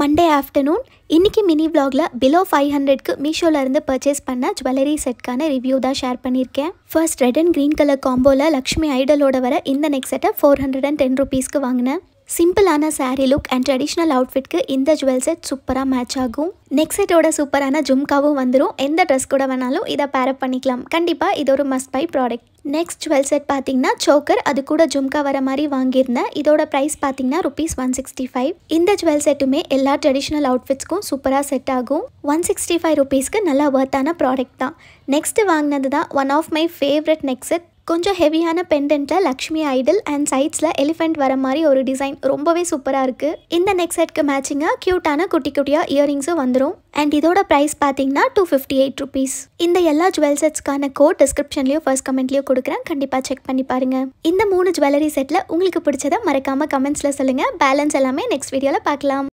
Monday afternoon இன்றைக்கி mini வ்ளாகில் below five ஹண்ட்ரட்க்கு மீஷோலேருந்து பர்ச்சேஸ் பண்ண ஜுவல்லரி செட்கான ரிவ்யூ தான் ஷேர் பண்ணியிருக்கேன் first red and green colour காம்போவில் லக்ஷ்மி ஐடலோட வர இந்த நெக் செட்டை ஃபோர் ஹண்ட்ரட் அண்ட் டென் ருபீஸ்க்கு வாங்கினேன் சிம்பிளான சாரீ லுக் அண்ட் ட்ரெடிஷ்னல் அவுட்ஃபிட்க்கு இந்த ஜுவல் செட் சூப்பராக மேட்ச் ஆகும் நெக்ஸ்ட் செட்டோட சூப்பரான ஜும்காவும் வந்துடும் எந்த ட்ரெஸ் கூட வேணாலும் இதை பேரப் பண்ணிக்கலாம் கண்டிப்பாக இது ஒரு must buy product next jewel set பார்த்தீங்கன்னா சோக்கர் அது கூட ஜும்கா வர மாதிரி வாங்கியிருந்தேன் இதோட ப்ரைஸ் பார்த்தீங்கன்னா ருபீஸ் ஒன் சிக்ஸ்டி ஃபைவ் இந்த ஜுவல் செட்டுமே எல்லா ட்ரெடிஷ்னல் அவுட்ஃபிட்ஸ்க்கும் சூப்பராக செட் ஆகும் ஒன் சிக்ஸ்டி ஃபைவ் ருபீஸ்க்கு நல்லா ஒர்த்தான ப்ராடக்ட் தான் நெக்ஸ்ட் வாங்கினது தான் one of my favourite next set கொஞ்சம் ஹெவியான பெண்டென்ட்டில் லக்ஷ்மி ஐடல் அண்ட் சைட்ஸில் எலிஃபெண்ட் வர மாதிரி ஒரு டிசைன் ரொம்பவே சூப்பராக இருக்குது இந்த நெக் செட்க்கு மேட்சிங்காக க்யூட்டான குட்டி குட்டியாக இயரிங்ஸும் வந்துடும் அண்ட் இதோட ப்ரைஸ் பார்த்தீங்கன்னா டூ ஃபிஃப்டி எயிட் ருபீஸ் இந்த எல்லா ஜுவல் செட்ஸ்க்கான கோட் டிஸ்கிரிப்ஷன்லேயும் ஃபர்ஸ்ட் கமெண்ட்லேயும் கொடுக்குறேன் கண்டிப்பாக செக் பண்ணி பாருங்கள் இந்த மூணு ஜுவல்லரி செட்டில் உங்களுக்கு பிடிச்சதை மறக்காமல் கமெண்ட்ஸில் சொல்லுங்கள் பேலன்ஸ் எல்லாமே நெக்ஸ்ட் வீடியோவில் பார்க்கலாம்